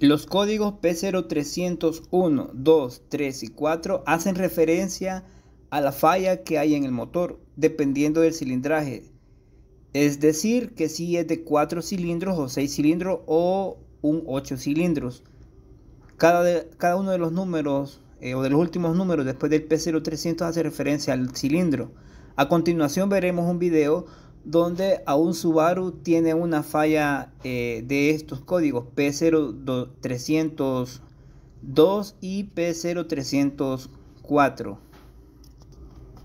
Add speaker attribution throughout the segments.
Speaker 1: Los códigos P0301, 2, 3 y 4 hacen referencia a la falla que hay en el motor, dependiendo del cilindraje. Es decir, que si es de 4 cilindros o 6 cilindros o un 8 cilindros. Cada, cada uno de los números eh, o de los últimos números después del P0300 hace referencia al cilindro. A continuación veremos un video donde aún Subaru tiene una falla eh, de estos códigos P0302 y P0304.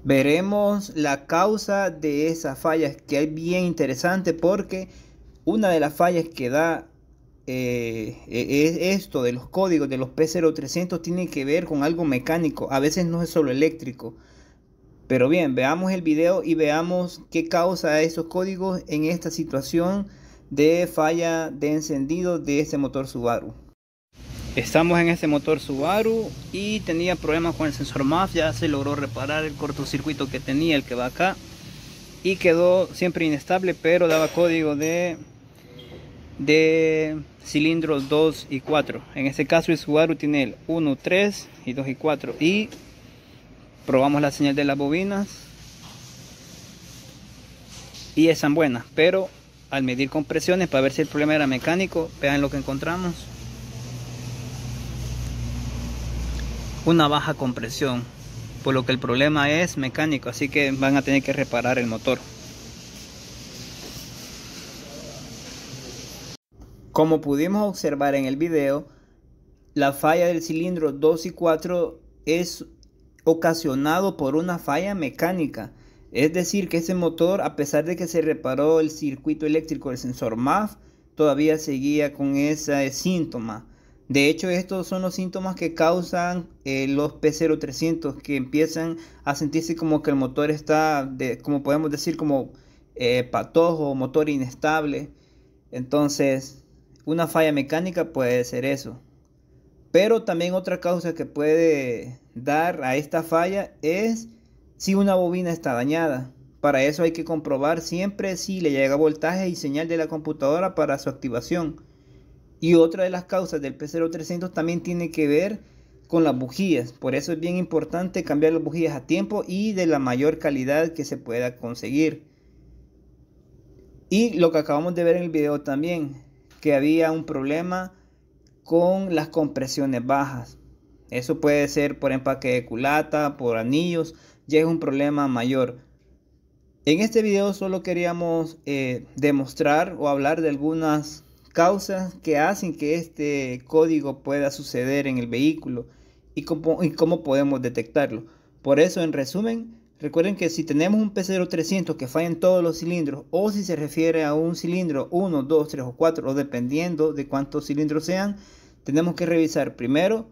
Speaker 1: Veremos la causa de esas fallas que es bien interesante porque una de las fallas que da eh, e, e, es esto de los códigos de los P0300 tiene que ver con algo mecánico, a veces no es solo eléctrico. Pero bien, veamos el video y veamos qué causa esos códigos en esta situación de falla de encendido de este motor Subaru. Estamos en este motor Subaru y tenía problemas con el sensor MAF, ya se logró reparar el cortocircuito que tenía, el que va acá, y quedó siempre inestable, pero daba código de, de cilindros 2 y 4. En este caso el Subaru tiene el 1, 3 y 2 y 4 y probamos la señal de las bobinas y están buenas pero al medir compresiones para ver si el problema era mecánico vean lo que encontramos una baja compresión por lo que el problema es mecánico así que van a tener que reparar el motor como pudimos observar en el video la falla del cilindro 2 y 4 es ocasionado por una falla mecánica. Es decir, que ese motor, a pesar de que se reparó el circuito eléctrico del sensor MAF, todavía seguía con ese síntoma. De hecho, estos son los síntomas que causan eh, los P0300, que empiezan a sentirse como que el motor está, como podemos decir, como eh, patojo, motor inestable. Entonces, una falla mecánica puede ser eso. Pero también otra causa que puede dar a esta falla es si una bobina está dañada. Para eso hay que comprobar siempre si le llega voltaje y señal de la computadora para su activación. Y otra de las causas del P0300 también tiene que ver con las bujías. Por eso es bien importante cambiar las bujías a tiempo y de la mayor calidad que se pueda conseguir. Y lo que acabamos de ver en el video también, que había un problema con las compresiones bajas. Eso puede ser por empaque de culata, por anillos, ya es un problema mayor. En este video solo queríamos eh, demostrar o hablar de algunas causas que hacen que este código pueda suceder en el vehículo y y cómo podemos detectarlo. Por eso, en resumen, Recuerden que si tenemos un P0300 que falla en todos los cilindros o si se refiere a un cilindro 1, 2, 3 o 4 o dependiendo de cuántos cilindros sean, tenemos que revisar primero,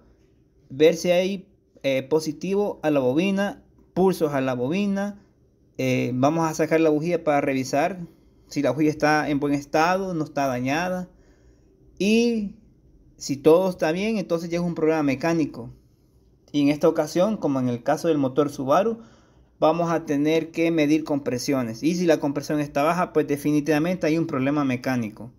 Speaker 1: ver si hay eh, positivo a la bobina, pulsos a la bobina, eh, vamos a sacar la bujía para revisar si la bujía está en buen estado, no está dañada y si todo está bien, entonces ya es un problema mecánico. Y en esta ocasión, como en el caso del motor Subaru, vamos a tener que medir compresiones. Y si la compresión está baja, pues definitivamente hay un problema mecánico.